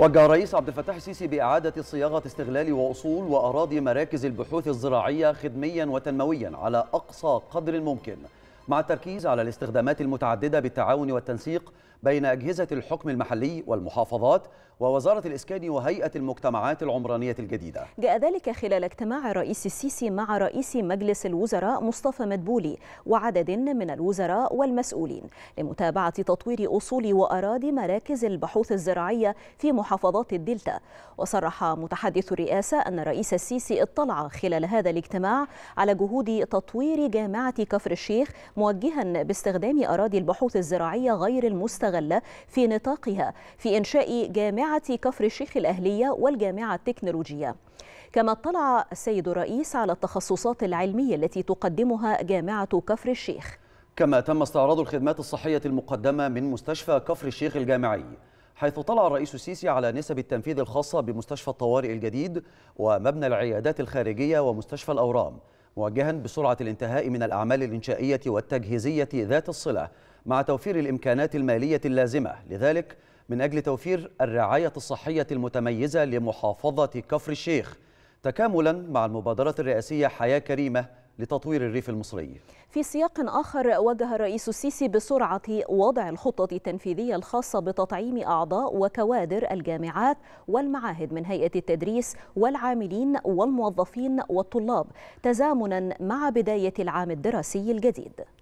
وجه الرئيس عبد الفتاح السيسي بإعادة صياغة استغلال وأصول وأراضي مراكز البحوث الزراعية خدميا وتنمويا على أقصى قدر ممكن مع التركيز على الاستخدامات المتعددة بالتعاون والتنسيق بين أجهزة الحكم المحلي والمحافظات ووزارة الإسكان وهيئة المجتمعات العمرانية الجديدة جاء ذلك خلال اجتماع الرئيس السيسي مع رئيس مجلس الوزراء مصطفى مدبولي وعدد من الوزراء والمسؤولين لمتابعة تطوير أصول وأراضي مراكز البحوث الزراعية في محافظات الدلتا وصرح متحدث الرئاسة أن الرئيس السيسي اطلع خلال هذا الاجتماع على جهود تطوير جامعة كفر الشيخ موجها باستخدام أراضي البحوث الزراعية غير المستغلة يستغل في نطاقها في إنشاء جامعة كفر الشيخ الأهلية والجامعة التكنولوجية كما اطلع السيد الرئيس على التخصصات العلمية التي تقدمها جامعة كفر الشيخ كما تم استعراض الخدمات الصحية المقدمة من مستشفى كفر الشيخ الجامعي حيث طلع الرئيس السيسي على نسب التنفيذ الخاصة بمستشفى الطوارئ الجديد ومبنى العيادات الخارجية ومستشفى الأورام موجها بسرعة الانتهاء من الأعمال الإنشائية والتجهيزية ذات الصلة مع توفير الإمكانات المالية اللازمة لذلك من أجل توفير الرعاية الصحية المتميزة لمحافظة كفر الشيخ تكاملا مع المبادرة الرئاسية حياة كريمة لتطوير الريف المصري في سياق آخر وجه الرئيس السيسي بسرعة وضع الخطة التنفيذية الخاصة بتطعيم أعضاء وكوادر الجامعات والمعاهد من هيئة التدريس والعاملين والموظفين والطلاب تزامنا مع بداية العام الدراسي الجديد